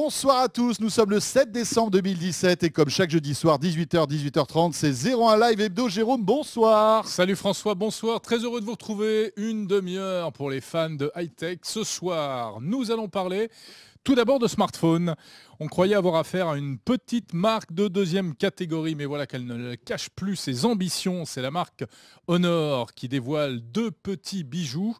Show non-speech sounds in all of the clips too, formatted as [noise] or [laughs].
Bonsoir à tous, nous sommes le 7 décembre 2017 et comme chaque jeudi soir 18h, 18h30, c'est 01 Live Hebdo. Jérôme, bonsoir. Salut François, bonsoir. Très heureux de vous retrouver. Une demi-heure pour les fans de high-tech. Ce soir, nous allons parler tout d'abord de smartphones. On croyait avoir affaire à une petite marque de deuxième catégorie, mais voilà qu'elle ne cache plus ses ambitions. C'est la marque Honor qui dévoile deux petits bijoux.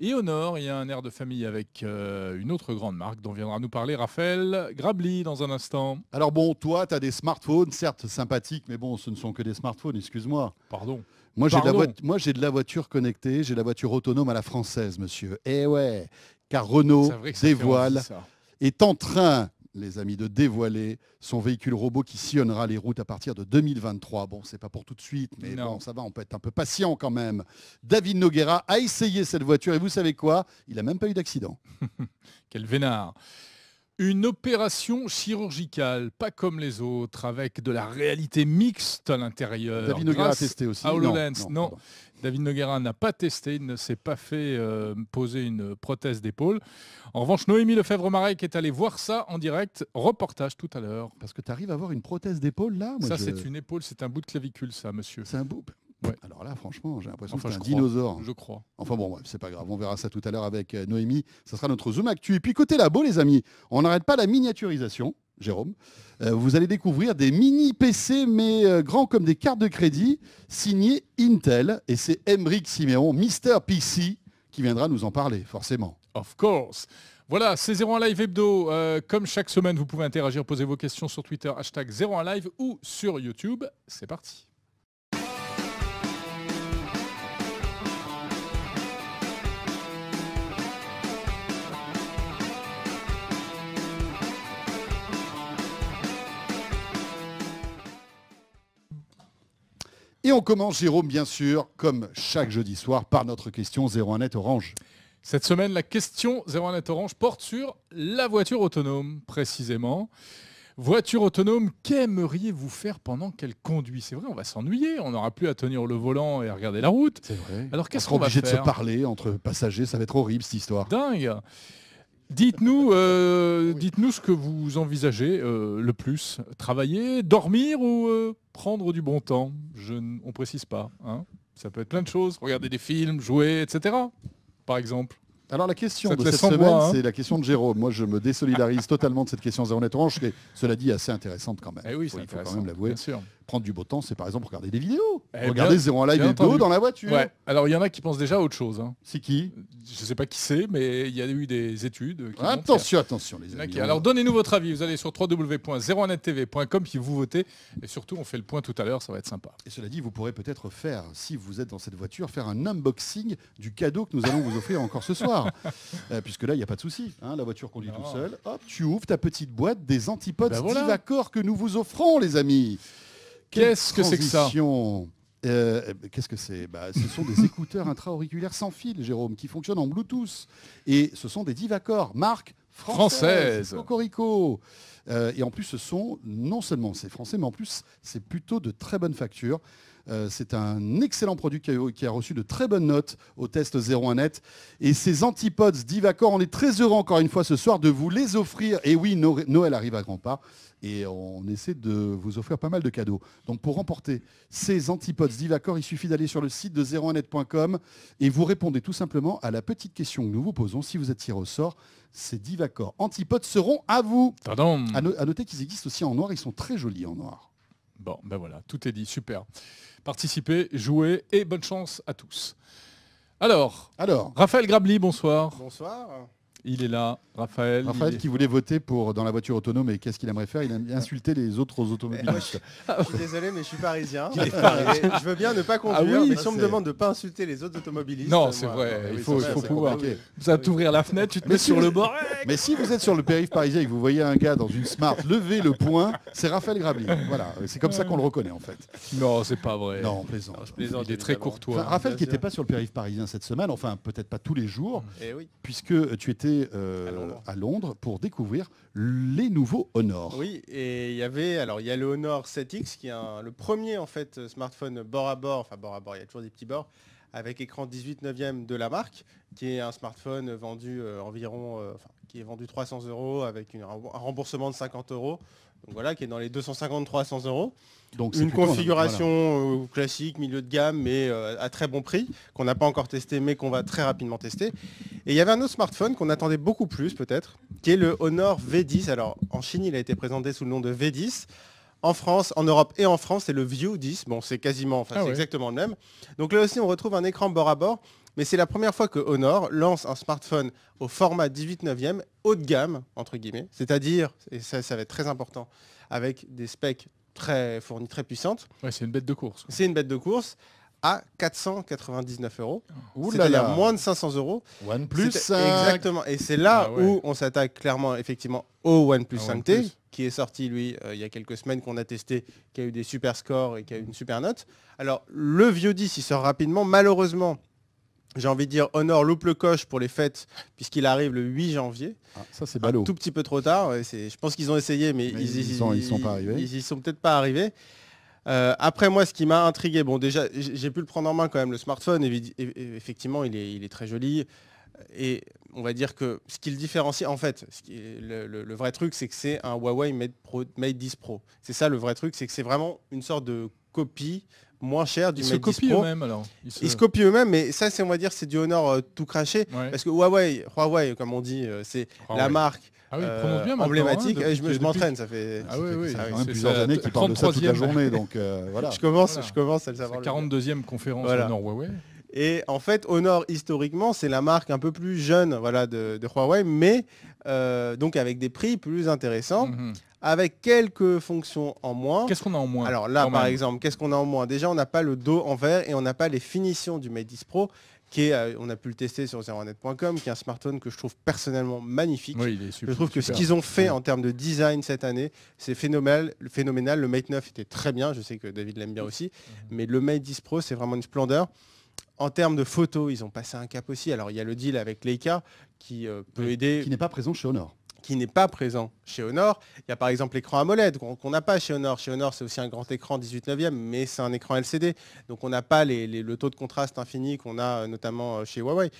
Et au nord, il y a un air de famille avec euh, une autre grande marque dont viendra nous parler Raphaël Grabli dans un instant. Alors bon, toi, tu as des smartphones, certes sympathiques, mais bon, ce ne sont que des smartphones, excuse-moi. Pardon. Moi, j'ai de, de, la voiture connectée, j'ai la voiture autonome à la française, monsieur. Eh ouais, car Renault dévoile, est en train les amis, de dévoiler son véhicule robot qui sillonnera les routes à partir de 2023. Bon, c'est pas pour tout de suite, mais bon, ça va, on peut être un peu patient quand même. David Noguera a essayé cette voiture et vous savez quoi Il n'a même pas eu d'accident. [laughs] Quel vénard une opération chirurgicale, pas comme les autres, avec de la réalité mixte à l'intérieur. David Noguera a testé aussi. non. David Noguera n'a pas testé, il ne s'est pas fait euh, poser une prothèse d'épaule. En revanche, Noémie Lefebvre-Marek est allée voir ça en direct. Reportage tout à l'heure. Parce que tu arrives à avoir une prothèse d'épaule là Ça, c'est une épaule, c'est un bout de clavicule, ça, monsieur. C'est un bout alors là, franchement, j'ai l'impression que c'est un dinosaure. Je crois. Enfin bon, c'est pas grave. On verra ça tout à l'heure avec euh, Noémie. Ça sera notre Zoom Actu. Et puis côté labo, les amis, on n'arrête pas la miniaturisation. Jérôme. Euh, vous allez découvrir des mini PC, mais euh, grands comme des cartes de crédit, signés Intel. Et c'est Emric Siméon, Mister PC, qui viendra nous en parler, forcément. Of course. Voilà, c'est 01 Live Hebdo. comme chaque semaine, vous pouvez interagir, poser vos questions sur Twitter, hashtag 01 Live ou sur YouTube. C'est parti. Et on commence, Jérôme, bien sûr, comme chaque jeudi soir, par notre question 01net Orange. Cette semaine, la question 01net Orange porte sur la voiture autonome, précisément. Voiture autonome, qu'aimeriez-vous faire pendant qu'elle conduit C'est vrai, on va s'ennuyer, on n'aura plus à tenir le volant et à regarder la route. Alors qu'est-ce qu'on va faire obligé de se parler entre passagers, ça va être horrible cette histoire. Dingue euh, dites-nous ce que vous envisagez euh, le plus. Travailler, dormir ou euh, prendre du bon temps Je, On précise pas. Hein. Ça peut être plein de choses. Regarder des films, jouer, etc. Par exemple. Alors la question de cette semaine, hein. c'est la question de Jérôme. Moi, je me désolidarise [laughs] totalement de cette question zéro orange, cela dit, assez intéressante quand même. Eh oui, il faut quand même l'avouer prendre du beau temps, c'est par exemple regarder des vidéos. Eh regarder Zéro en live deux dans la voiture. Alors il y en a qui pensent déjà à autre chose. Hein. C'est qui Je ne sais pas qui c'est, mais il y a eu des études. Qui attention, attention les amis. Alors donnez-nous votre avis. Vous allez sur www01 tv.com si vous votez. Et surtout, on fait le point tout à l'heure, ça va être sympa. Et cela dit, vous pourrez peut-être faire, si vous êtes dans cette voiture, faire un unboxing du cadeau que nous allons vous offrir encore ce soir. [laughs] Euh, puisque là, il n'y a pas de souci. Hein, la voiture conduit tout seul. Hop, tu ouvres ta petite boîte des antipodes ben que nous vous offrons, les amis. Qu'est-ce que c'est que ça euh, euh, Qu'est-ce que c'est bah, Ce sont des [laughs] écouteurs intra-auriculaires sans fil, Jérôme, qui fonctionnent en Bluetooth. Et ce sont des Divacor, marque française. Cocorico. Euh, et en plus, ce sont non seulement c'est français, mais en plus, c'est plutôt de très bonnes facture. Euh, c'est un excellent produit qui a, qui a, reçu de très bonnes notes au test 01net. Et ces antipodes Divacor, on est très heureux encore une fois ce soir de vous les offrir. Et oui, Noël arrive à grands pas et on essaie de vous offrir pas mal de cadeaux. Donc pour remporter ces antipodes Divacor, il suffit d'aller sur le site de 01net.com et vous répondez tout simplement à la petite question que nous vous posons. Si vous êtes tiré au sort, ces Divacor antipodes seront à vous. Pardon. à noter qu'ils existent aussi en noir, ils sont très jolis en noir. Bon, ben voilà, tout est dit, super. Participez, jouez et bonne chance à tous. Alors, Alors. Raphaël Grabli, bonsoir. Bonsoir. Il est là, Raphaël. Raphaël qui voulait voter pour dans la voiture autonome et qu'est-ce qu'il aimerait faire Il aime insulter les autres automobilistes. Ah, je suis désolé, mais je suis parisien. je veux bien ne pas ah conduire, si on me demande de ne pas insulter les autres automobilistes. Non, c'est vrai, il faut, pouvoir. Ça va t'ouvrir la fenêtre, tu te mets sur le bord. Mais si vous êtes sur le périph' parisien et que vous voyez un gars dans une smart lever le point c'est Raphaël Grabli. Voilà, c'est comme ça qu'on le reconnaît en fait. Non, c'est pas vrai. Non, plaisant. il est très courtois. Raphaël qui n'était pas sur le périph' parisien cette semaine, enfin peut-être pas tous les jours, eh puisque tu étais euh, à, Londres. pour découvrir les nouveaux Honor. Oui, et il y avait, alors il y a le Honor 7X qui est le premier en fait smartphone bord à bord, enfin bord à bord, il y a toujours des petits bords, avec écran 18 neuvième de la marque, qui est un smartphone vendu euh, environ, euh, qui est vendu 300 euros avec une, un remboursement de 50 euros, donc voilà, qui est dans les 250-300 euros une configuration euh, classique, milieu de gamme, mais euh, à très bon prix, qu'on n'a pas encore testé, mais qu'on va très rapidement tester. Et il y avait un autre smartphone qu'on attendait beaucoup plus peut-être, qui est le Honor V10. Alors en Chine, il a été présenté sous le nom de V10. En France, en Europe et en France, c'est le View 10. Bon, c'est quasiment, enfin, ah c'est exactement le même. Donc là aussi, on retrouve un écran bord à bord, mais c'est la première fois que Honor lance un smartphone au format 18 e haut de gamme, entre guillemets, c'est-à-dire, et ça, ça va être très important, avec des specs très fournie, très puissante. c'est une bête de course. C'est une bête de course à 499 euros. C'est-à-dire moins de 500 euros. OnePlus Exactement. Et c'est là ah où on s'attaque clairement, effectivement, au OnePlus 5T, ah, qui est sorti, lui, euh, il y a quelques semaines, qu'on a testé, qui a eu des super scores et qui a eu une super note. Alors, le vieux 10, il sort rapidement. Malheureusement, j'ai envie de dire Honor loupe le coche pour les fêtes puisqu'il arrive le 8 janvier. Ah, ça c'est ballot. Un tout petit peu trop tard. je pense qu'ils ont essayé mais, ils, ils, sont, pas Ils, sont peut-être pas arrivés. Euh, après moi ce qui m'a intrigué, bon déjà j'ai pu le prendre en main quand même le smartphone, effectivement il est, très joli. Et on va dire que ce qui le différencie en fait, le, vrai truc c'est que c'est un Huawei Made Mate 10 Pro. C'est ça le vrai truc, c'est que c'est vraiment une sorte de copie moins cher du Ils se copient eux-mêmes alors. Ils se... copient eux-mêmes, mais ça c'est on va dire c'est du Honor euh, tout craché. Parce que Huawei, Huawei comme on dit, euh, c'est la marque. Ah euh, hein, emblématique. Eh, je, m'entraîne, ça fait, plusieurs années qu'ils parlent de ça toute la journée, donc [laughs] voilà. Je commence, je commence à le savoir. 42e conférence Huawei. Et en fait, Honor historiquement, c'est la marque un peu plus jeune, voilà, de, Huawei, mais donc avec des prix plus intéressants. Mm-hmm avec quelques fonctions en moins. Qu'est-ce qu'on a en moins Alors là, par exemple, qu'est-ce qu'on a en moins Déjà, on n'a pas le dos en verre et on n'a pas les finitions du Mate 10 Pro qui euh, on a pu le tester sur 01net.com, qui est un smartphone que je trouve personnellement magnifique. je trouve que ce qu'ils ont fait en termes de design cette année, c'est phénoménal, phénoménal. Le Mate 9 était très bien, je sais que David l'aime bien aussi, mhm. mais le Mate 10 Pro, c'est vraiment une splendeur. En termes de photos, ils ont passé un cap aussi. Alors il y a le deal avec Leica qui euh, peut aider. Qui n'est pas présent chez Honor qui n'est pas présent chez Honor. Il y a par exemple l'écran AMOLED qu'on n'a pas chez Honor. Chez Honor, c'est aussi un grand écran 18 9e, mais c'est un écran LCD. Donc on n'a pas le taux de contraste infini qu'on a euh, notamment euh, chez Huawei.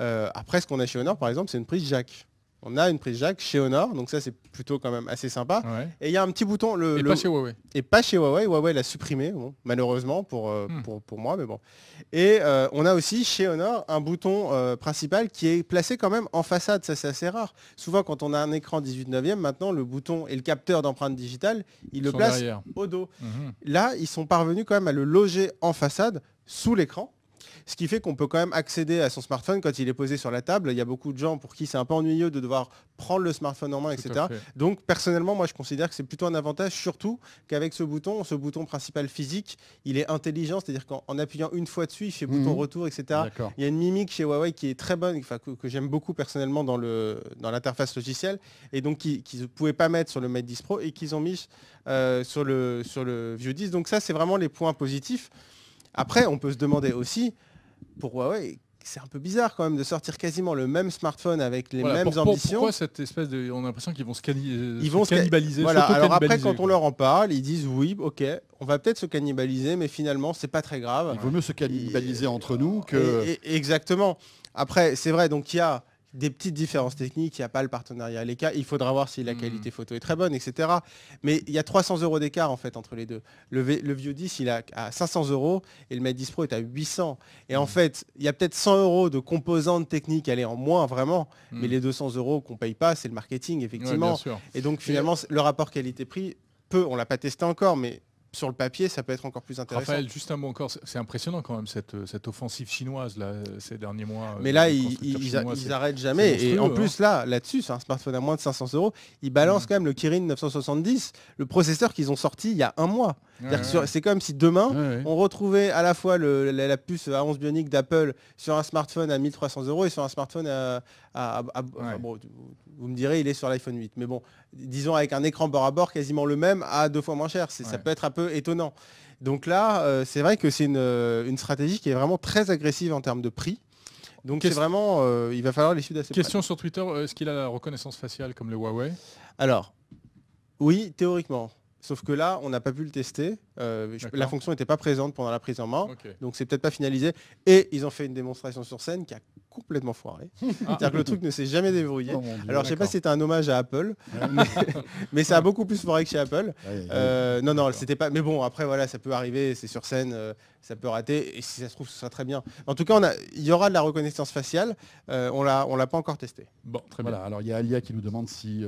Euh, après, ce qu'on a chez Honor, par exemple, c'est une prise jack on a une prise jack chez Honor, donc ça c'est plutôt quand même assez sympa. Et il y a un petit bouton le et pas chez Huawei. Et pas chez Huawei, Huawei l'a supprimé, malheureusement euh, hmm. pour, pour, moi, mais bon. Et euh, on a aussi chez Honor un bouton euh, principal qui est placé quand même en façade, ça c'est assez rare. Souvent quand on a un écran 18 9e, maintenant le bouton et le capteur d'empreinte digitale, ils, le placent au dos. Mhm. Là, ils sont parvenus quand même à le loger en façade sous l'écran ce qui fait qu'on peut quand même accéder à son smartphone quand il est posé sur la table. Il y a beaucoup de gens pour qui c'est un peu ennuyeux de devoir prendre le smartphone en main, etc. Donc personnellement, moi je considère que c'est plutôt un avantage, surtout qu'avec ce bouton, ce bouton principal physique, il est intelligent, c'est-à-dire qu'en appuyant une fois dessus, il fait mhm. bouton retour, etc. Il y a une mimique chez Huawei qui est très bonne, que, que j'aime beaucoup personnellement dans l'interface logicielle, et donc qu'ils ne pouvaient pas mettre sur le Mate 10 Pro et qu'ils ont mis euh, sur, le, sur le View 10. Donc ça, c'est vraiment les points positifs. Après, on peut se demander aussi, pour Huawei, c'est un peu bizarre quand même de sortir quasiment le même smartphone avec les mêmes ambitions. Pourquoi cette espèce de, on a l'impression qu'ils vont se, euh, cannibaliser. ils vont cannibaliser. -cannibaliser, Alors après, quand on leur en parle, ils disent oui, ok, on va peut-être se cannibaliser, mais finalement, c'est pas très grave. Il vaut mieux se cannibaliser entre nous que. exactement. Après, c'est vrai, donc il y a des petites différences techniques, il n'y a pas le partenariat à l'écart. il faudra voir si la hmm. qualité photo est très bonne, etc. Mais il y a 300 euros d'écart en fait entre les deux. Le, le vieux 10, il est à 500 euros et le Mate 10 Pro est à 800. Et en hmm. fait, il y a peut-être 100 euros de composantes techniques, elle est en moins vraiment, hmm. mais les 200 euros qu'on ne paye pas, c'est le marketing effectivement. et donc finalement, le rapport qualité-prix, peu, on l'a pas testé encore, mais sur le papier, ça peut être encore plus intéressant. Raphaël, juste un mot encore, c'est impressionnant quand même cette, euh, offensive chinoise là, euh, ces derniers mois. Euh, Mais là, ils, n'arrêtent jamais. Et en hein. plus, là, là-dessus, c'est un smartphone à moins de 500 euros. Ils balancent mm. quand même le Kirin 970, le processeur qu'ils ont sorti il y a un mois. c'est comme si demain, on retrouvait à la fois la, puce A11 Bionic d'Apple sur un smartphone à 1300 euros et sur un smartphone à vous me direz, il est sur l'iPhone 8. Mais bon, disons avec un écran bord à bord quasiment le même à deux fois moins cher. Ça peut être un peu étonnant. Donc là, euh, c'est vrai que c'est euh, une, stratégie qui est vraiment très agressive en termes de prix. Donc c'est vraiment, euh, il va falloir les suivre assez Question sur Twitter, est-ce qu'il a la reconnaissance faciale comme le Huawei Alors, oui, théoriquement. Sauf que là, on n'a pas pu le tester. la fonction n'était pas présente pendant la prise en main. Donc c'est peut-être pas finalisé. Et ils ont fait une démonstration sur scène qui a complètement foiré. [laughs] C'est-à-dire que le truc ne s'est jamais débrouillé. Oh alors je sais pas si c'était un hommage à Apple, [laughs] mais, ça a beaucoup plus foiré que chez Apple. Euh, non, non, c'était pas. Mais bon, après voilà, ça peut arriver, c'est sur scène, euh, ça peut rater, et si ça se trouve, ce sera très bien. En tout cas, on a, il y aura de la reconnaissance faciale. Euh, on l'a, on l'a pas encore testé. Bon, très bien. Alors il y a Alia qui nous demande si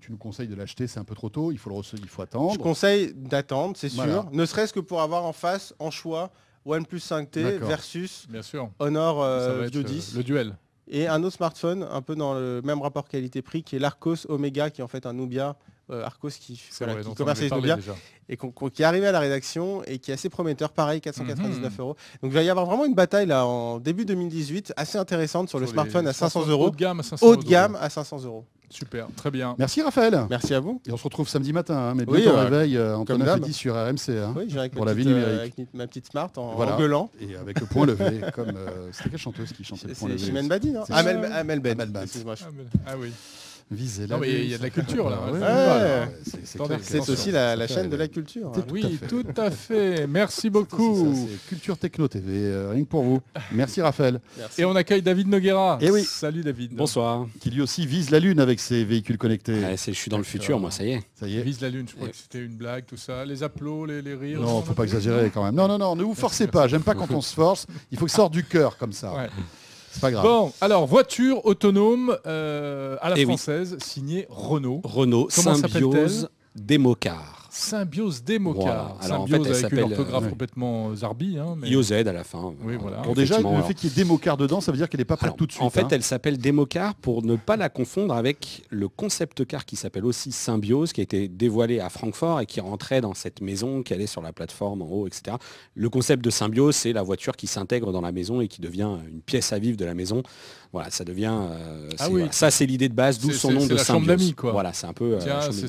tu nous conseilles de l'acheter. C'est un peu trop tôt. Il faut le recevoir, il faut attendre. Je conseille d'attendre, c'est sûr. Ne serait-ce que pour avoir en face, en choix, OnePlus 5T versus Honor 10. Euh, euh, le duel. Et un autre smartphone, un peu dans le même rapport qualité-prix, qui est l'Arcos Omega, qui est en fait un Nubia. Euh, Arcos qui, Nubia et qui est arrivé à la rédaction et qui est assez prometteur, pareil, 499 mhm. euros. Donc il va y avoir vraiment une bataille là en début 2018 assez intéressante sur, le smartphone à 500 euros. Haut de gamme à 500 euros. Super, très bien. Merci Raphaël. Merci à vous. Et on se retrouve samedi matin, hein, mais oui, bientôt euh, réveille euh, et sur RMC hein, oui, pour la vie euh, numérique. Avec ma petite smart en, gueulant. Et avec le point [laughs] levé, comme euh, c'était quelle chanteuse qui chantait le point levé Chimène Badi, non Amel, Amel, Ben. Amel, ben. Ah oui viser la mais il y a de la culture là. [laughs] Ah ah c'est aussi la, chaîne de la culture. Ah oui, tout à fait. Merci beaucoup. culture Techno TV, euh, rien que pour vous. Merci Raphaël. Et on accueille David Noguera. Et eh oui. Salut David. Bonsoir. Qui lui aussi vise la Lune avec ses véhicules connectés. je suis dans le futur, moi, ça y est. Ça y est. Vise la Lune, je crois que c'était une blague, tout ça. Les applaudissements, les, rires. Non, faut pas exagérer quand même. Non, non, non, ne vous forcez pas. J'aime pas quand on se force. Il faut que ça sorte du cœur comme ça. Bon, alors, voiture autonome euh, à la eh française, signée Renault. Renault, Comment des démocar. Symbiose Democar. Alors, Symbiose en fait, avec une orthographe euh, complètement euh, zarbi. Hein, IOZ à la fin. Euh, déjà, le fait qu'il y ait Democar dedans, ça veut dire qu'elle n'est pas prête tout de suite. En fait, hein. elle s'appelle Democar pour ne pas la confondre avec le concept car qui s'appelle aussi Symbiose, qui a été dévoilé à Francfort et qui rentrait dans cette maison qui allait sur la plateforme en haut, etc. Le concept de Symbiose, c'est la voiture qui s'intègre dans la maison et qui devient une pièce à vivre de la maison. Voilà, ça devient. Ah ça, c'est l'idée de base, d'où son nom de Symbiose. Voilà, c'est un peu. Euh,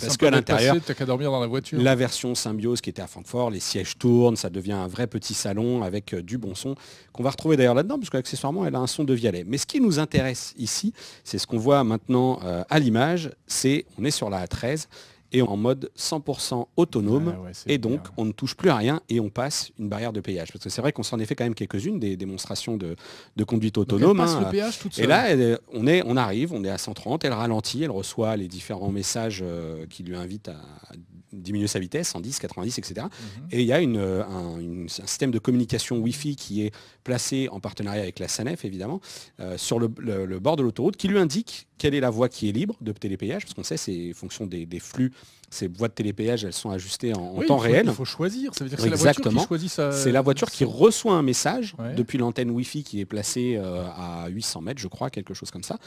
parce qu'à l'intérieur, qu'à dormir dans la voiture la version symbiose qui était à Francfort, les sièges tournent, ça devient un vrai petit salon avec euh, du bon son, qu'on va retrouver d'ailleurs là-dedans, puisque accessoirement elle a un son de Vialet. Mais ce qui nous intéresse ici, c'est ce qu'on voit maintenant euh, à l'image, c'est on est sur la A13, et en mode 100% autonome. Ah et donc, on ne touche plus à rien et on passe une barrière de péage. Parce que c'est vrai qu'on s'en est fait quand même quelques-unes des démonstrations de, conduite autonome. Hein. et là, on, est, on arrive, on est à 130, elle ralentit, elle reçoit les différents messages euh, qui lui invitent à diminuer sa vitesse, 110, 90, etc. Et il y a euh, un, système de communication Wi-Fi qui est placé en partenariat avec la SANEF, évidemment, euh, sur le, bord de l'autoroute, qui lui indique quelle est la voie qui est libre de télépéage, parce qu'on sait, c'est fonction des flux ces voies de télépéage, elles sont ajustées en, temps réel. Il faut choisir, ça veut dire que c'est la voiture qui choisit C'est la voiture qui reçoit un message depuis l'antenne Wi-Fi qui est placée euh, à 800 mètres, je crois, quelque chose comme ça,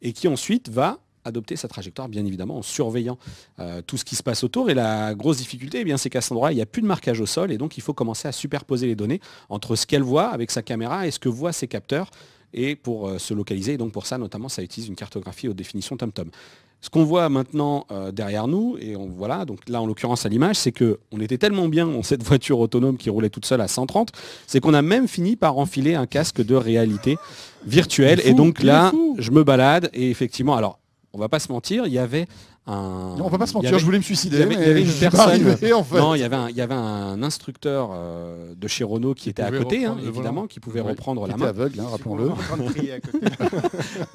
et qui ensuite va adopter sa trajectoire, bien évidemment, en surveillant euh, tout ce qui se passe autour. Et la grosse difficulté, eh c'est qu'à cet endroit, il n'y a plus de marquage au sol, et donc il faut commencer à superposer les données entre ce qu'elle voit avec sa caméra et ce que voient ses capteurs et pour euh, se localiser. Et donc pour ça, notamment, ça utilise une cartographie aux définitions TomTom. Ce qu'on voit maintenant euh, derrière nous, et on, voilà, donc là en l'occurrence à l'image, c'est qu'on était tellement bien dans cette [laughs] voiture autonome qui roulait toute seule à 130, c'est qu'on a même fini par enfiler un casque de réalité virtuelle. et donc là, je me balade et effectivement, alors on va pas se mentir, il y avait non, on va pas se mentir, je voulais me suicider. mais il y avait en fait. Non, il y avait un, instructeur euh, de chez Renault qui, était à côté, hein, évidemment, qui pouvait reprendre la était main. aveugle, hein, rappelons-le.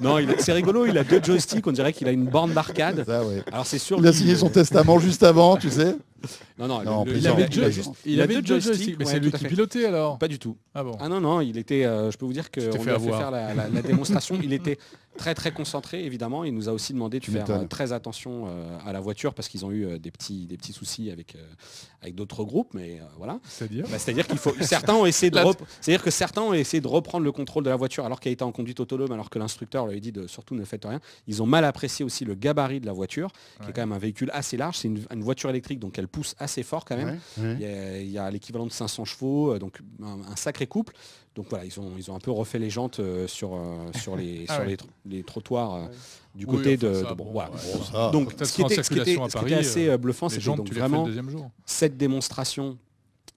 [laughs] non, c'est rigolo, il a deux joysticks, on dirait qu'il a une borne d'arcade. Alors c'est sûr. Il a signé son testament juste avant, tu sais. Non, non, il, avait deux joysticks. mais c'est lui qui pilotait alors Pas du tout. Ah, bon. ah non, non, il était, euh, je peux vous dire qu'on a fait faire la démonstration. il était très très concentré évidemment. Il nous a aussi demandé de faire euh, très attention euh, à la voiture parce qu'ils ont eu euh, des petits des petits soucis avec avec d'autres groupes, mais voilà. C'est-à-dire bah, C'est-à-dire qu'il faut certains ont essayé de c'est-à-dire que certains ont essayé de reprendre le contrôle de la voiture alors qu'elle était en conduite autonome, alors que l'instructeur leur a dit de surtout ne faites rien. Ils ont mal apprécié aussi le gabarit de la voiture, qui est quand même un véhicule assez large. C'est une, voiture électrique donc elle pousse assez fort quand même. Il y a, l'équivalent de 500 chevaux, donc un sacré couple. Donc voilà, ils ont, ils ont un peu refait les jantes euh, sur, euh, sur, les, [laughs] ah les, trottoirs du côté de, donc ce qui, était, assez euh, bluffant, c'est vraiment cette démonstration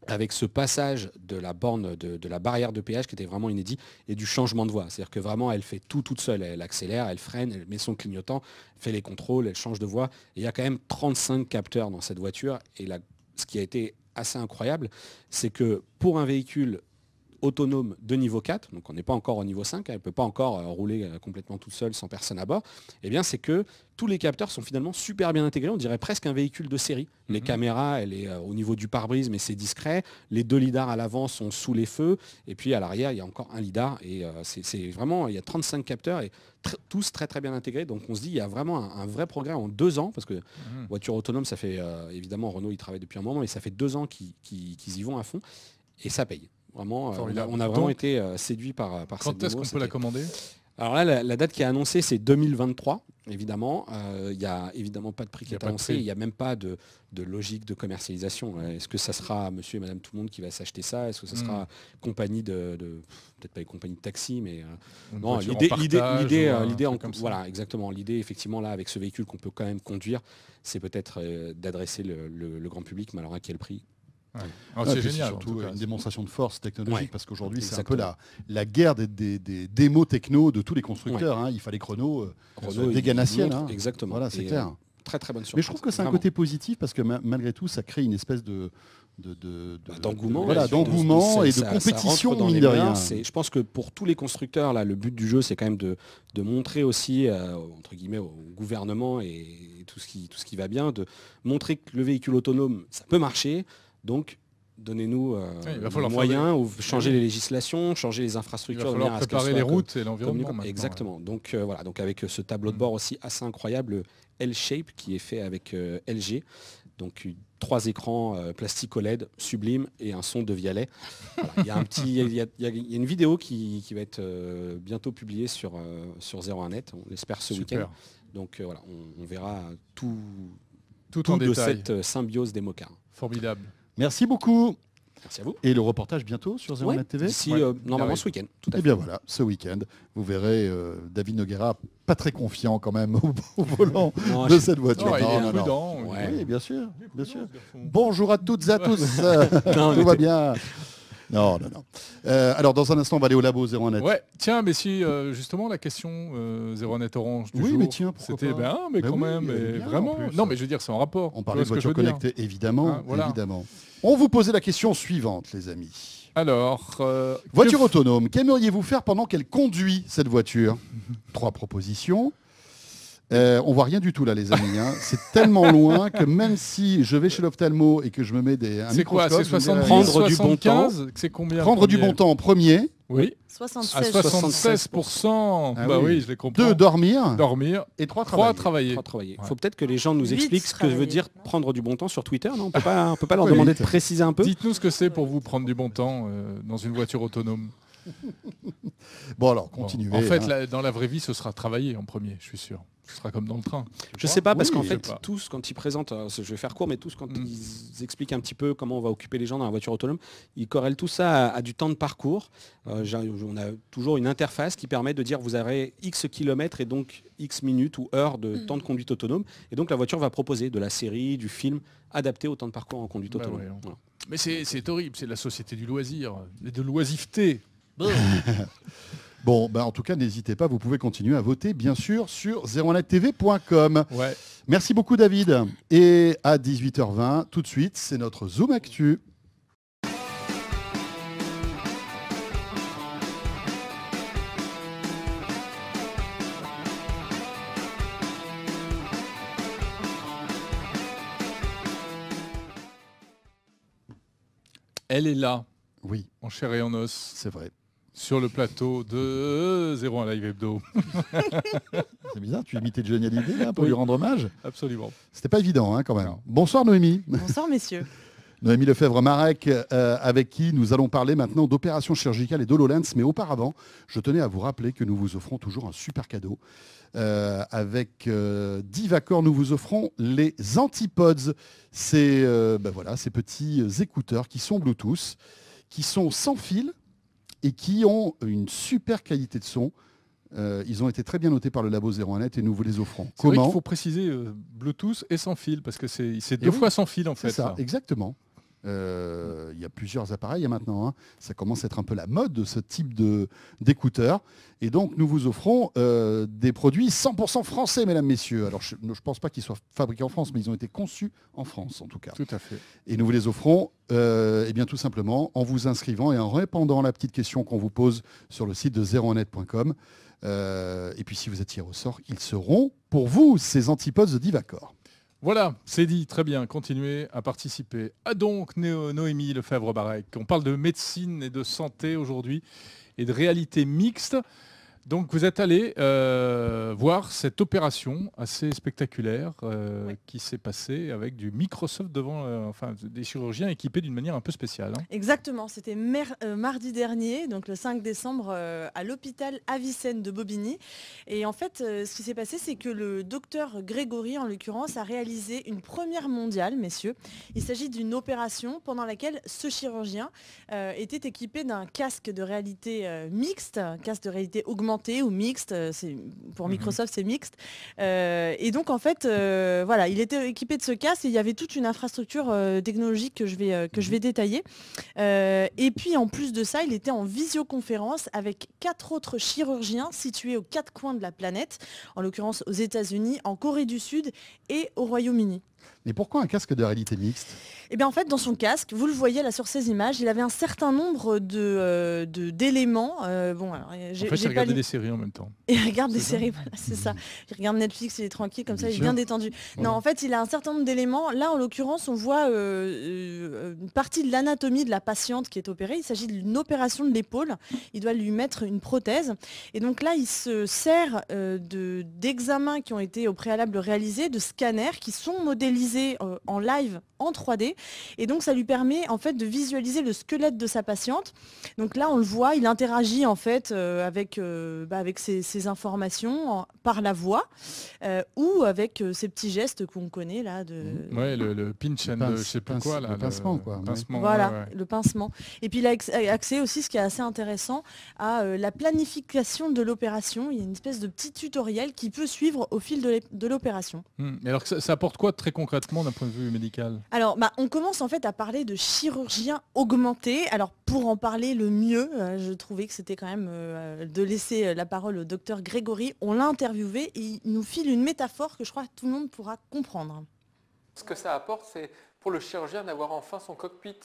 avec ce passage de la borne de, la barrière de péage qui était vraiment inédit et du changement de voie. C'est-à-dire que vraiment elle fait tout toute seule, elle accélère, elle freine, elle met son clignotant, fait les contrôles, elle change de voie. il y a quand même 35 capteurs dans cette voiture et ce qui a été assez incroyable, c'est que pour un véhicule autonome de niveau 4, donc on n'est pas encore au niveau 5, hein, elle ne peut pas encore euh, rouler euh, complètement toute seule sans personne à bord, eh bien c'est que tous les capteurs sont finalement super bien intégrés, on dirait presque un véhicule de série. Les mhm. caméras, elle est euh, au niveau du pare-brise, mais c'est discret. Les deux lidars à l'avant sont sous les feux. Et puis à l'arrière, il y a encore un lidar. Et c'est vraiment, il y a 35 capteurs et tous très très bien intégrés. Donc on se dit, il y a vraiment un, vrai progrès en deux ans, parce que mhm. voiture autonome, ça fait évidemment, Renault, il travaille depuis un moment, mais ça fait deux ans qu'ils y vont à fond. Et ça paye. Vraiment, euh, on a, vraiment été euh, séduit par, par Quand est-ce qu'on peut la commander alors là, la, date qui est annoncée, c'est 2023, évidemment. Il euh, n'y a évidemment pas de prix qui est annoncé. Il n'y a même pas de, logique de commercialisation. Est-ce que ça sera monsieur et madame tout le monde qui va s'acheter ça Est-ce que ça sera hmm. compagnie de... peut-être pas les compagnies de taxi, mais... non, l'idée... L'idée, voilà, exactement. L'idée, effectivement, là, avec ce véhicule qu'on peut quand même conduire, c'est peut-être d'adresser le, grand public, mais alors à quel prix ah, ah, c'est génial, surtout euh, une démonstration de force technologique, parce qu'aujourd'hui, c'est un peu la, la guerre des, des, démos techno de tous les constructeurs. Hein. Il fallait chrono, euh, hein. Exactement. Voilà, c'est clair. Euh, très très bonne surprise. Mais je trouve que c'est un côté positif parce que malgré tout, ça crée une espèce de, bah, d'engouement de, et de compétition mine Je pense que pour tous les constructeurs, là, le but du jeu, c'est quand même de, de montrer aussi, euh, entre guillemets, au gouvernement et, et tout, ce qui, tout ce qui va bien, de montrer que le véhicule autonome, ça peut marcher, donc, donnez-nous euh, moyens ou changer les législations, changer les infrastructures. Il va falloir préparer les routes et l'environnement. Hein. Exactement. Donc euh, voilà, donc avec euh, ce tableau de bord aussi assez incroyable, L-shape qui est fait avec euh, LG. Donc trois écrans plastique OLED sublime et un son de vialet. il y a une vidéo qui, va être bientôt publiée sur sur 01net. On l'espère ce week-end. Donc voilà, on, verra tout tout, de cette symbiose des mocards. Formidable. Merci beaucoup. Merci à vous. Et le reportage bientôt sur Zéro TV Si, euh, normalement ce ah week-end. Tout Et eh bien voilà, ce week-end, vous verrez euh, David Noguera pas très confiant quand même [laughs] au, volant de cette voiture. Non, Oui, bien sûr, bien sûr. Bonjour à toutes et à [laughs] tous. [laughs] Tout va bien. Non, non, non. Euh, alors, dans un instant, on va aller au labo 01net. Ouais, tiens, mais si, euh, justement, la question 01net euh, Orange du Oui, mais tiens, C'était, ben, mais ben quand même, vraiment. Non, mais je veux dire, c'est en rapport. On parlait de voiture connectée, évidemment, ah, évidemment. On vous posait la question suivante, les amis. Alors, voiture autonome, qu'aimeriez-vous faire pendant qu'elle conduit cette voiture Trois propositions. On euh, on voit rien du tout là, les amis. Hein. [laughs] C'est tellement loin que même si je vais chez l'ophtalmo et que je me mets des. C'est quoi C'est prendre du bon temps. Prendre du bon temps en premier. Oui. 76. À 76 ah Bah oui, je Deux dormir. Dormir. Et trois travailler. Trois travailler. Faut peut-être que les gens nous expliquent ce que veut dire prendre du bon temps sur Twitter. Non, on peut pas, peut pas leur [laughs] demander de préciser un peu. Dites-nous ce que c'est pour vous prendre du bon temps euh, dans une voiture autonome. [laughs] bon, alors, continuez. En fait, hein. dans la vraie vie, ce sera travaillé en premier, je suis sûr. Ce sera comme dans le train. Je ne sais pas, parce qu'en fait, tous, quand ils présentent, euh, je vais faire court, mais tous, quand mm. ils expliquent un petit peu comment on va occuper les gens dans la voiture autonome, ils corrèlent tout ça à, du temps de parcours. Euh, mm. on a toujours une interface qui permet de dire vous aurez X kilomètres et donc X minutes ou heures de mm. temps de conduite autonome. Et donc, la voiture va proposer de la série, du film, adapté au temps de parcours en conduite bah autonome. Mais c'est horrible, c'est la société du loisir, de l'oisiveté Bon, [laughs] ben, en tout cas, n'hésitez pas, vous pouvez continuer à voter, bien sûr, sur 01tv.com. Ouais. Merci beaucoup, David. Et à 18h20, tout de suite, c'est notre Zoom Actu. Elle est là. Oui. Mon cher et en os. C'est vrai sur le plateau de Zéro live hebdo. [laughs] C'est bizarre, tu imitais de génialité pour lui rendre hommage Absolument. C'était pas évident hein, quand même. Bonsoir Noémie. Bonsoir messieurs. [laughs] Noémie Lefebvre-Marek, euh, avec qui nous allons parler maintenant d'opérations chirurgicales et d'HoloLens. Mais auparavant, je tenais à vous rappeler que nous vous offrons toujours un super cadeau. Euh, avec 10 euh, Divacor, nous vous offrons les Antipods. C'est ben voilà, ces petits écouteurs qui sont Bluetooth, qui sont sans fil et qui ont une super qualité de son. Euh, ils ont été très bien notés par le labo 01net et nous vous les offrons. Comment Il faut préciser euh, Bluetooth et sans fil parce que c'est deux fois sans fil en fait. C'est ça, exactement. Euh, il y a plusieurs appareils hein, maintenant. Hein. Ça commence à être un peu la mode de ce type d'écouteurs. Et donc, nous vous offrons euh, des produits 100% français, mesdames, messieurs. Alors, je ne pense pas qu'ils soient fabriqués en France, mais ils ont été conçus en France, en tout cas. Tout à fait. Et nous vous les offrons et euh, eh bien tout simplement en vous inscrivant et en répondant à la petite question qu'on vous pose sur le site de zeronet.com. et puis si vous êtes tiré au sort, ils seront pour vous ces antipodes de Divacor. Voilà, c'est dit, très bien, continuez à participer. Ah donc, Noémie lefebvre barek on parle de médecine et de santé aujourd'hui et de réalité mixte. Donc vous êtes allé euh, voir cette opération assez spectaculaire euh, qui s'est passée avec du Microsoft devant euh, enfin, des chirurgiens équipés d'une manière un peu spéciale. Hein. Exactement, c'était mardi dernier, donc le 5 décembre, à l'hôpital Avicenne de Bobigny. Et en fait, ce qui s'est passé, c'est que le docteur Grégory, en l'occurrence, a réalisé une première mondiale, messieurs. Il s'agit d'une opération pendant laquelle ce chirurgien était équipé d'un casque de réalité mixte, un casque de réalité augmentée ou mixte. Euh, pour mhm. Microsoft, c'est mixte. Euh, et donc, en fait, euh, voilà, il était équipé de ce casque et il y avait toute une infrastructure technologique que je vais, que je mhm. vais détailler. et puis, en plus de ça, il était en visioconférence avec quatre autres chirurgiens situés aux quatre coins de la planète, en l'occurrence aux États-Unis, en Corée du Sud et au Royaume-Uni. Mais pourquoi un casque de réalité mixte Eh bien en fait, dans son casque, vous le voyez là sur ces images, il avait un certain nombre euh, d'éléments. Euh, bon, en fait, il regardait des séries en même temps. [laughs] Il regarde des séries, c'est ça. Mmh. Il regarde Netflix, il est tranquille, comme ça, il est bien détendu. Non, en fait, il a un certain nombre d'éléments. Là, en l'occurrence, on voit euh, une partie de l'anatomie de la patiente qui est opérée. Il s'agit d'une opération de l'épaule. Il doit lui mettre une prothèse. Et donc là, il se sert d'examens qui ont été au préalable réalisés, de scanners qui sont modélisés euh, en live en 3D. Et donc ça lui permet en fait de visualiser le squelette de sa patiente. Donc là on le voit, il interagit en fait euh, avec, euh, bah, avec ses, informations par la voix ou avec ces petits gestes qu'on connaît là de. Mmh. Ouais, le, pinch and je sais quoi Le, pincement quoi. voilà, le pincement. Et puis il a accès aussi, ce qui est assez intéressant, à la planification de l'opération. Il y a une espèce de petit tutoriel qui peut suivre au fil de l'opération. mais mmh. alors ça, apporte quoi de très concrètement d'un point de vue médical Alors, bah, on commence en fait à parler de chirurgien augmenté. Alors, pour en parler le mieux, euh, je trouvais que c'était quand même euh, de laisser euh, la parole au docteur Grégory. On l'a interviewé et il nous file une métaphore que je crois que tout le monde pourra comprendre. Ce que ça apporte, c'est pour le chirurgien d'avoir enfin son cockpit,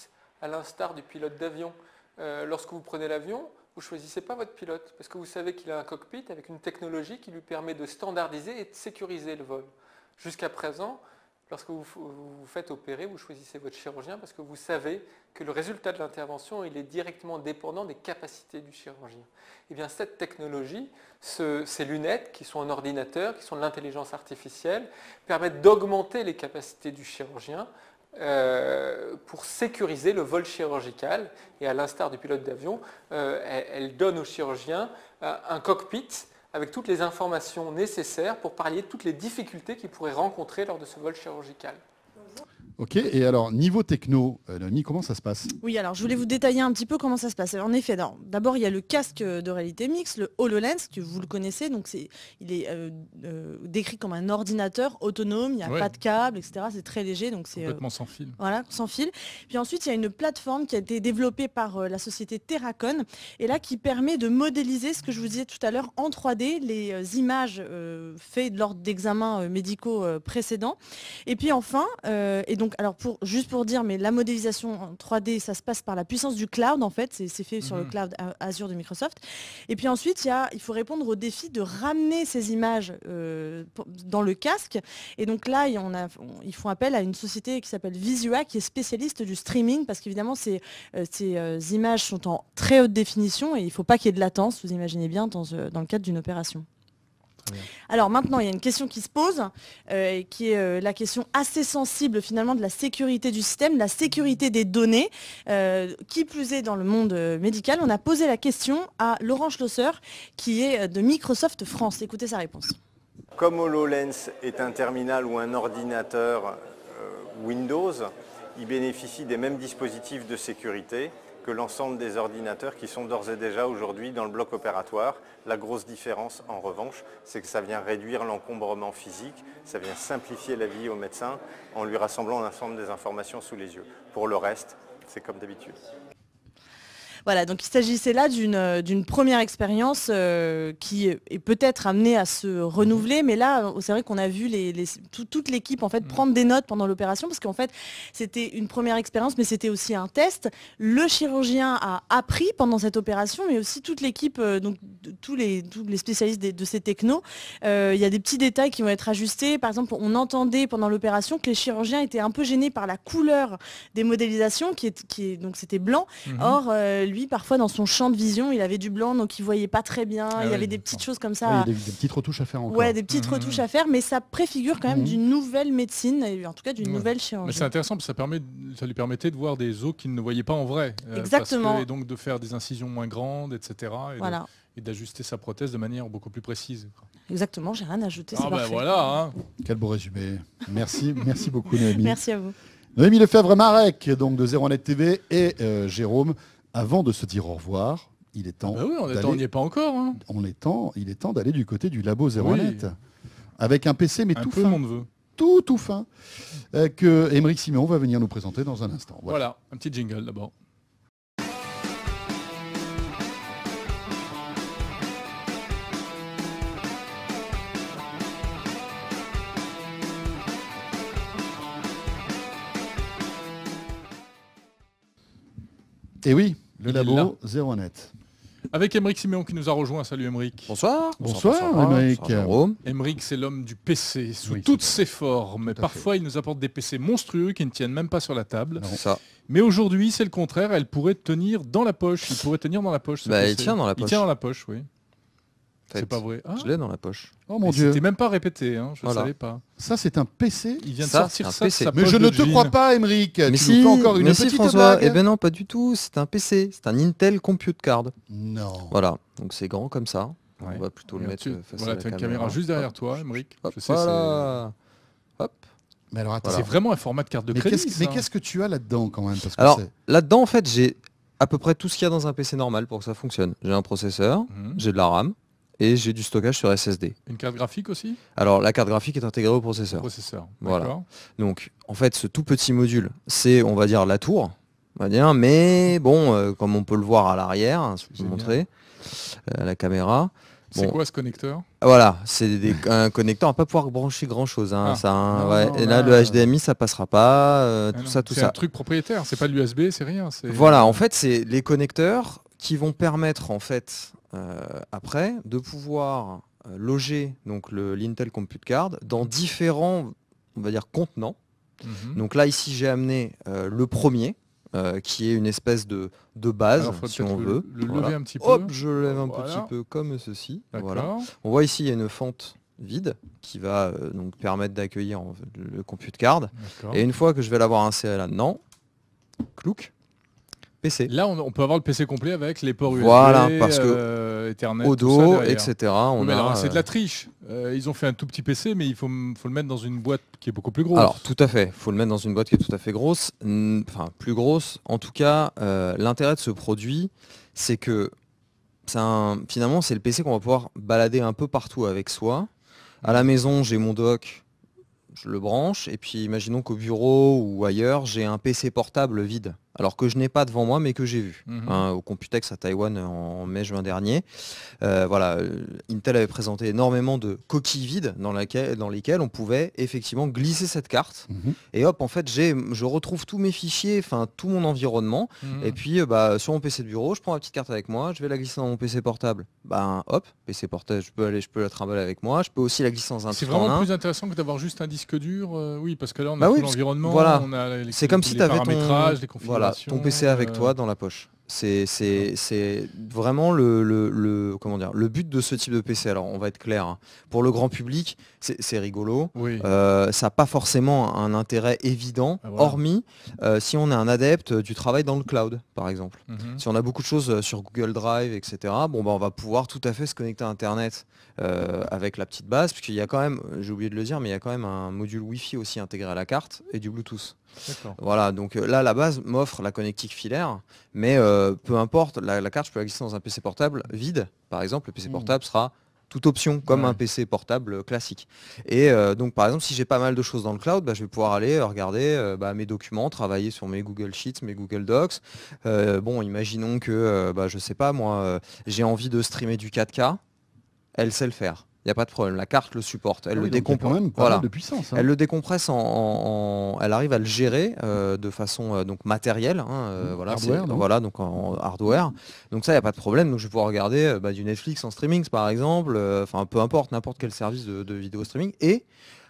à l'instar du pilote d'avion. lorsque vous prenez l'avion, vous ne choisissez pas votre pilote, parce que vous savez qu'il a un cockpit avec une technologie qui lui permet de standardiser et de sécuriser le vol. Jusqu'à présent, Lorsque vous vous faites opérer, vous choisissez votre chirurgien parce que vous savez que le résultat de l'intervention, il est directement dépendant des capacités du chirurgien. Et eh bien cette technologie, ces lunettes qui sont un ordinateur, qui sont de l'intelligence artificielle, permettent d'augmenter les capacités du chirurgien euh, pour sécuriser le vol chirurgical. Et à l'instar du pilote d'avion, euh, elle, donne au chirurgien euh, un cockpit avec toutes les informations nécessaires pour parier toutes les difficultés qu'il pourrait rencontrer lors de ce vol chirurgical. Ok, et alors niveau techno, euh, Nani, comment ça se passe Oui, alors je voulais vous détailler un petit peu comment ça se passe. en effet, d'abord il y a le casque de réalité mix, le HoloLens, que vous le connaissez, donc c'est, il est euh, euh, décrit comme un ordinateur autonome, il n'y a pas de câble, etc. C'est très léger, donc c'est complètement sans fil. Voilà, sans fil. Puis ensuite il y a une plateforme qui a été développée par la société Terracon, et là qui permet de modéliser ce que je vous disais tout à l'heure en 3D, les images faites lors d'examens médicaux précédents. Et puis enfin, et donc alors juste pour dire, mais la modélisation en 3D, ça se passe par la puissance du cloud, en fait, c'est fait sur le mhm. cloud euh, Azure de Microsoft. Et puis ensuite, il, faut répondre au défi de ramener ces images euh, dans le casque. Et donc là, ils font appel à une société qui s'appelle Visua, qui est spécialiste du streaming, parce qu'évidemment, euh, ces, images sont en très haute définition et il ne faut pas qu'il y ait de latence, vous imaginez bien, dans le cadre d'une opération. Alors maintenant, il y a une question qui se pose, euh, qui est euh, la question assez sensible finalement de la sécurité du système, la sécurité des données, euh, qui plus est dans le monde médical. On a posé la question à Laurent Schlosser, qui est de Microsoft France. Écoutez sa réponse. Comme HoloLens est un terminal ou un ordinateur Windows, il bénéficie des mêmes dispositifs de sécurité que l'ensemble des ordinateurs qui sont d'ores et déjà aujourd'hui dans le bloc opératoire. La grosse différence, en revanche, c'est que ça vient réduire l'encombrement physique, ça vient simplifier la vie au médecin en lui rassemblant l'ensemble des informations sous les yeux. Pour le reste, c'est comme d'habitude. Voilà, donc il s'agissait là d'une euh, première expérience euh, qui est peut-être amenée à se renouveler, mais là, c'est vrai qu'on a vu toute l'équipe en fait mm. prendre des notes pendant l'opération, parce qu'en fait, c'était une première expérience, mais c'était aussi un test. Le chirurgien a appris pendant cette opération, mais aussi toute l'équipe, euh, donc tous, les, les spécialistes de, ces technos. il y a des petits détails qui vont être ajustés. Par exemple, on entendait pendant l'opération que les chirurgiens étaient un peu gênés par la couleur des modélisations, qui est, qui donc c'était blanc. Mm-hmm. Or, parfois, dans son champ de vision, il avait du blanc, donc il voyait pas très bien. Ah il y avait des petites choses comme ça. des, petites retouches à faire encore. Ouais, des petites mmh. retouches à faire, mais ça préfigure quand même mmh. d'une nouvelle médecine, et en tout cas d'une nouvelle chirurgie. c'est intéressant parce que ça, permet, ça lui permettait de voir des os qu'il ne voyait pas en vrai. Euh, Exactement. et donc de faire des incisions moins grandes, etc. Et voilà. et d'ajuster sa prothèse de manière beaucoup plus précise. Exactement, j'ai rien à ajouter. Ah bah voilà. Hein. Quel beau résumé. Merci, merci beaucoup Noémie. [laughs] Merci à vous. Noémie Lefebvre-Marek, donc de Zéro Net TV et euh, Jérôme avant de se dire au revoir, il est temps. Ah bah pas encore. On est temps, il est temps d'aller du côté du labo 01 avec un PC mais tout fin. veut. Tout tout fin euh, que Émeric Siméon va venir nous présenter dans un instant. Voilà, voilà un petit jingle d'abord. Et oui, le labo, zéro net. Avec Emeric Siméon qui nous a rejoint. Salut Emeric. Bonsoir. Bonsoir Emeric, c'est l'homme du PC sous toutes ses formes. Parfois, il nous apporte des PC monstrueux qui ne tiennent même pas sur la table. Ça. Mais aujourd'hui, c'est le contraire. Elle pourrait tenir dans la poche. Il pourrait tenir dans la poche. Bah, il tient dans la poche. Il tient dans la poche, oui. C'est pas vrai. Ah. Je l'ai dans la poche. Oh mon dieu. C'était même pas répété, hein, je ne savais pas. Ça, c'est un PC. Il vient de sortir ça. mais je ne te crois pas, Emeric. Mais tu si, encore une mais si, François. Eh ben non, pas du tout. C'est un PC. C'est un Intel Compute Card. Non. Voilà. Donc c'est grand comme ça. On va plutôt le mettre euh, voilà, tu as une caméra juste derrière toi, Emeric. Hop. Mais alors attends, c'est vraiment un format de carte de crédit. Mais qu'est-ce que tu as là-dedans quand même Alors là-dedans, en fait, j'ai à peu près tout ce qu'il y a dans un PC normal pour que ça fonctionne. J'ai un processeur, mhm. j'ai de la RAM, et j'ai du stockage sur SSD. Une carte graphique aussi Alors la carte graphique est intégrée au processeur. processeur, voilà. Donc en fait ce tout petit module, c'est on va dire la tour, on va dire, mais bon, euh, comme on peut le voir à l'arrière, hein, je vous montrer, euh, la caméra. C'est quoi ce connecteur Voilà, c'est un connecteur, on va pas pouvoir brancher grand chose. Hein, ah. ça, hein, et là, le HDMI, ça passera pas, euh, ah tout ça, tout ça. C'est un truc propriétaire, c'est pas l'USB, c'est rien. Voilà, en fait, c'est les connecteurs qui vont permettre en fait euh, après, de pouvoir euh, loger donc l'Intel Compute Card dans différents, on va dire, contenants. Mhm. Donc là, ici, j'ai amené euh, le premier, qui est une espèce de, de base, si on veut. Hop, je lève un petit peu comme ceci. Voilà. On voit ici, il y a une fente vide qui va donc permettre d'accueillir le compute card. Et une fois que je vais l'avoir inséré là-dedans, clouc, Là, on, peut avoir le PC complet avec les ports USB, voilà, parce que euh, Odo, etc. c'est de la euh, triche. Euh, ils ont fait un tout petit PC, mais il faut, le mettre dans une boîte qui est beaucoup plus grosse. Alors, tout à fait. Il faut le mettre dans une boîte qui est tout à fait grosse. Enfin, plus grosse. En tout cas, l'intérêt de ce produit, c'est que finalement, c'est le PC qu'on va pouvoir balader un peu partout avec soi. À la maison, j'ai mon dock, je le branche, et puis imaginons qu'au bureau ou ailleurs, j'ai un PC portable vide alors que je n'ai pas devant moi, mais que j'ai vu mhm. hein, au Computex à Taïwan en, mai-juin dernier. Euh, voilà, euh, Intel avait présenté énormément de coquilles vides dans, lesquelles on pouvait effectivement glisser cette carte. Mhm. Et hop, en fait, je retrouve tous mes fichiers, enfin tout mon environnement. Mhm. Et puis, euh, bah, sur mon PC de bureau, je prends ma petite carte avec moi, je vais la glisser dans mon PC portable. Ben hop, PC portable, je peux aller, je peux la trimballer avec moi. Je peux aussi la glisser dans un. C'est vraiment plus intéressant que d'avoir juste un disque dur, oui, parce que là on a bah tout l'environnement, C'est comme si tu avais ton... les configurations ton PC avec toi euh. dans la poche. C'est vraiment le, comment dire, le but de ce type de PC. Alors on va être clair, hein. pour le grand public, c'est rigolo. Euh, ça n'a pas forcément un intérêt évident, ah, hormis euh, si on est un adepte du travail dans le cloud, par exemple. Mhm. Si on a beaucoup de choses sur Google Drive, etc., bon, bah, on va pouvoir tout à fait se connecter à Internet avec la petite base, puisqu'il y a quand même, j'ai oublié de le dire, mais il y a quand même un module Wi-Fi aussi intégré à la carte et du Bluetooth. Voilà, donc euh, là, la base m'offre la connectique filaire, mais euh, peu importe, la, carte, je peux exister dans un PC portable vide, par exemple, le PC hmm. portable sera toute option, comme un PC portable euh, classique. Et donc, par exemple, si j'ai pas mal de choses dans le cloud, bah, je vais pouvoir aller regarder bah, mes documents, travailler sur mes Google Sheets, mes Google Docs. bon, imaginons que, bah, je sais pas, moi, j'ai envie de streamer du 4K, elle sait le faire il n'y a pas de problème. La carte le supporte. Elle ah le décompresse. voilà. de puissance. Hein. Elle le décompresse en, Elle arrive à le gérer euh, de façon euh, donc matérielle. Hein, euh, mmh. voilà, donc. en hardware. Donc ça, il n'y a pas de problème. Donc je vais pouvoir regarder bah, du Netflix en streaming, par exemple. Enfin, peu importe, n'importe quel service de, vidéo streaming. Et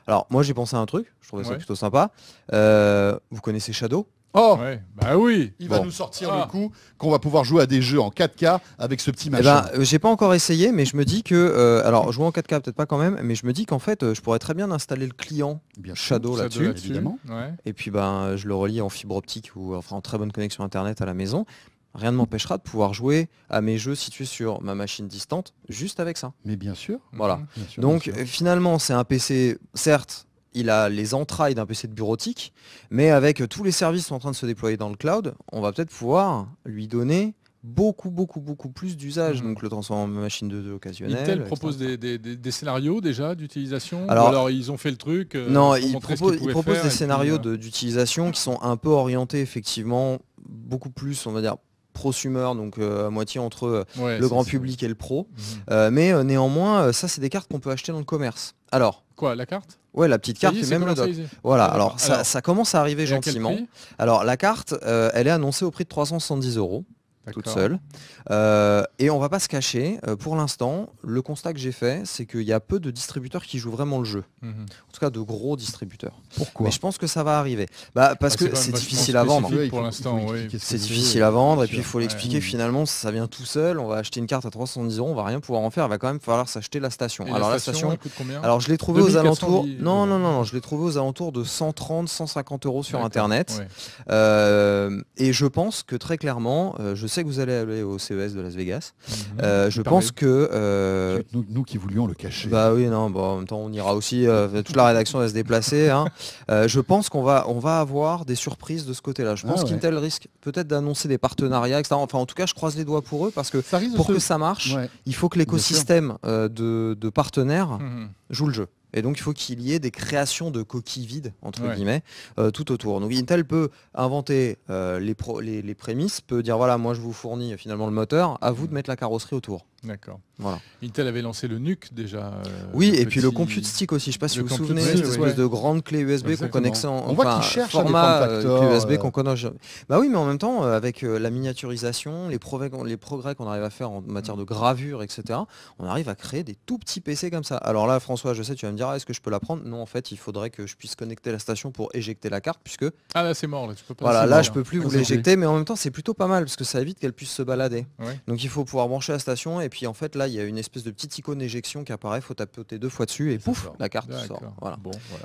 alors moi j'ai pensé à un truc, je trouvais ça plutôt sympa. vous connaissez Shadow Oh Bah oui Il va nous sortir le ah. coup qu'on va pouvoir jouer à des jeux en 4K avec ce petit machin. Eh ben, euh, j'ai pas encore essayé, mais je me dis que... Euh, alors, jouer en 4K, peut-être pas quand même, mais je me dis qu'en fait, euh, je pourrais très bien installer le client Shadow, là-dessus. évidemment. Et puis, ben, je le relie en fibre optique ou enfin, en très bonne connexion Internet à la maison rien ne m'empêchera de pouvoir jouer à mes jeux situés sur ma machine distante juste avec ça. Mais bien sûr. Voilà. Mhm. Donc finalement, c'est un PC, certes, il a les entrailles d'un PC de bureautique, mais avec euh, tous les services qui sont en train de se déployer dans le cloud, on va peut-être pouvoir lui donner beaucoup, beaucoup, beaucoup plus d'usage. Mhm. Donc le transformer en machine de 2 occasionnelle. Intel propose des, scénarios déjà d'utilisation alors, ils ont fait le truc euh, Non, il propose des scénarios euh, d'utilisation qui sont un peu orientés effectivement beaucoup plus, on va dire, prosumer, donc à moitié entre le grand public et le pro. Mhm. mais néanmoins, ça c'est des cartes qu'on peut acheter dans le commerce. Alors. Quoi, la carte Ouais, la petite carte et même le doc. Voilà, ah, alors, ça, commence à arriver gentiment. Alors la carte, euh, elle est annoncée au prix de 370 euros toute seule. Euh, et on va pas se cacher, euh, pour l'instant, le constat que j'ai fait, c'est qu'il y a peu de distributeurs qui jouent vraiment le jeu. Mhm. En tout cas, de gros distributeurs. Pourquoi Mais je pense que ça va arriver. Bah, parce ah, que c'est difficile à vendre. Pour l'instant, C'est difficile à vendre, et puis il faut l'expliquer finalement, ça vient tout seul, on va acheter une carte à 310 euros, on va rien pouvoir en faire, il va quand même falloir s'acheter la station. alors la station, alors je l'ai trouvé aux alentours... Non, non, non, non, je l'ai trouvé aux alentours de 130, 150 euros sur Internet. Euh, et je pense que très clairement, je sais que vous allez aller au CES de Las Vegas. Mhm. Euh, je pense que... Euh, nous, qui voulions le cacher. Bah oui, non, bon, en même temps on ira aussi, euh, [laughs] toute la rédaction va se déplacer. Hein. je pense qu'on va, on va avoir des surprises de ce côté-là. Je pense ah ouais. qu'Intel risque peut-être d'annoncer des partenariats, etc. Enfin en tout cas je croise les doigts pour eux parce que pour que ça marche, il faut que l'écosystème de, partenaires mhm. joue le jeu. Et donc, il faut qu'il y ait des créations de coquilles vides, entre guillemets, euh, tout autour. Donc, Intel peut inventer euh, les, les, prémices, peut dire, voilà, moi, je vous fournis finalement le moteur, à vous de mm. mettre la carrosserie autour. D'accord. Voilà. Intel avait lancé le NUC déjà. Euh, oui, et puis le Compute Stick aussi. Je ne sais pas si vous vous souvenez, espèce de grande clé USB qu'on connecte... en. format USB euh, euh. qu'on connaît. Bah oui, mais en même temps, avec la miniaturisation, les progrès, les progrès qu'on arrive à faire en matière de mm. gravure, etc., on arrive à créer des tout petits PC comme ça. Alors là, François, je sais, tu vas me dire, ah, est-ce que je peux la prendre Non, en fait, il faudrait que je puisse connecter la station pour éjecter la carte, puisque. Ah là, c'est mort, là, tu peux Voilà, là, je peux plus ah, vous l'éjecter, mais en même temps, c'est plutôt pas mal, parce que ça évite qu'elle puisse se balader. Donc il faut pouvoir brancher la station et puis puis en fait là il y a une espèce de petite icône éjection qui apparaît, faut tapoter deux fois dessus et, pouf, la carte sort.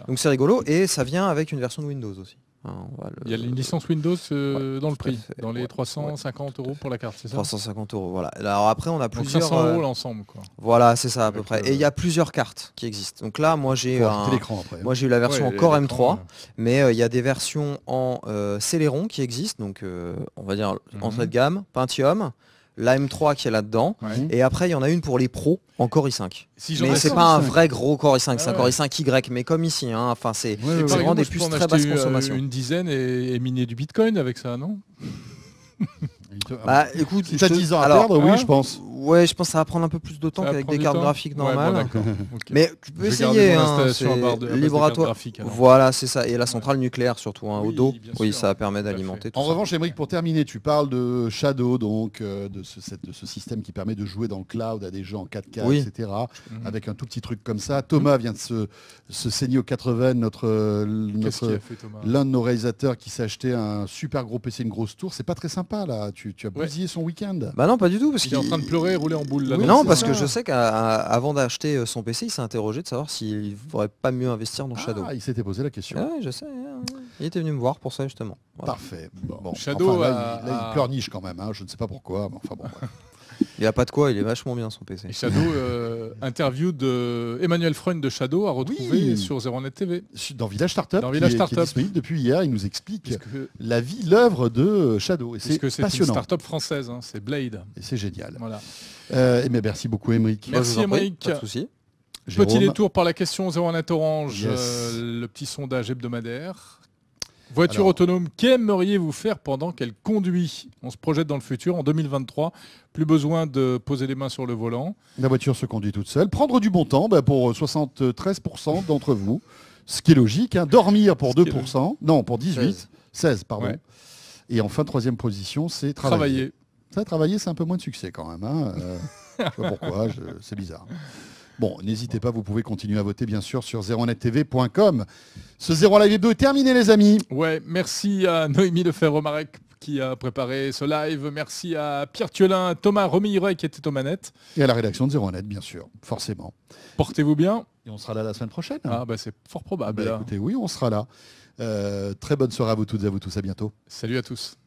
Donc c'est rigolo et ça vient avec une version de Windows aussi. Hein, il y a une licence Windows euh, dans le prix, dans les 350 euros pour la carte, c'est ça 350 euros, voilà. Alors après, on a plusieurs. 500 euh, euros l'ensemble, quoi. Voilà, c'est ça à peu près. Euh, et il y a plusieurs cartes qui existent. Donc là, moi j'ai hein. moi j'ai eu la version en Core M3, mais il y a des versions en euh, qui existent, donc on va dire mhm. en entrée de gamme, Pentium la M3 qui est là-dedans, et après il y en a une pour les pros en Core i5. mais c'est pas un vrai gros Core i5, c'est un Core i5 Y, mais comme ici, hein, enfin c'est vraiment des puces très basse euh, consommation. Une dizaine et, et miner du Bitcoin avec ça, non [laughs] Bah ah écoute, ça 10 ans à oui, je pense. Ouais, je pense que ça va prendre un peu plus de temps qu'avec des cartes graphiques normales. [laughs] Mais tu peux essayer. Hein, Voilà, c'est ça. Et la centrale nucléaire surtout un hein, au dos. Oui, ça permet d'alimenter. En revanche, Émeric, pour terminer, tu parles de Shadow, donc euh, de, ce, système qui permet de jouer dans le cloud à des gens en 4K, etc. Mmh. Avec un tout petit truc comme ça. Thomas vient de se, saigner aux 80, notre, euh, l'un de nos réalisateurs qui s'est acheté un super gros PC, une grosse tour. C'est pas très sympa là. Tu, as bousillé son week-end. Bah non, pas du tout parce qu'il est en train de pleurer rouler en boule. Là, non, parce que je sais qu'avant d'acheter euh, son PC, il s'est interrogé de savoir s'il ne pas mieux investir dans ah, Shadow. il s'était posé la question. Ah je sais. Hein. Il était venu me voir pour ça justement. Parfait. Bon. Shadow il, pleurniche quand même. Hein. Je ne sais pas pourquoi. enfin bon. Il a pas de quoi, il est vachement bien son PC. Shadow, euh, interview de Emmanuel Freund de Shadow à retrouver sur 01net TV. Dans Village Startup. Dans Village Startup. depuis hier, il nous explique la vie, l'œuvre de Shadow. Et c'est passionnant. C'est une startup française, hein, c'est Blade. Et c'est génial. Voilà. Euh, ben, merci beaucoup, Émeric. Merci, Émeric. Pas de souci. Petit détour par la question 01 Orange, euh, le petit sondage hebdomadaire. Voiture autonome, qu'aimeriez-vous faire pendant qu'elle conduit On se projette dans le futur, en 2023, plus besoin de poser les mains sur le volant. La voiture se conduit toute seule. Prendre du bon temps bah, pour 73% euh, d'entre vous, ce qui est logique. Hein. Dormir pour 2%, non, pour 18, 16, pardon. Et enfin, troisième position, c'est travailler. travailler. Ça, travailler, c'est un peu moins de succès quand même. Hein. Euh, [laughs] je sais pas pourquoi, c'est bizarre. Bon, n'hésitez pas, vous pouvez continuer à voter, bien sûr, sur 0 tv.com. Ce Zéro Live est terminé, les amis. Ouais, merci à Noémie Lefebvre-Marek qui a préparé ce live. Merci à Pierre Thiolin, Thomas Romy-Roy qui était aux manettes. Et à la rédaction de 0 Net, bien sûr, forcément. Portez-vous bien. Et on sera là la semaine prochaine. Ah, ben c'est fort probable. Bah, écoutez, oui, on sera là. Euh, très bonne soirée à vous toutes et à vous tous. À bientôt. Salut à tous.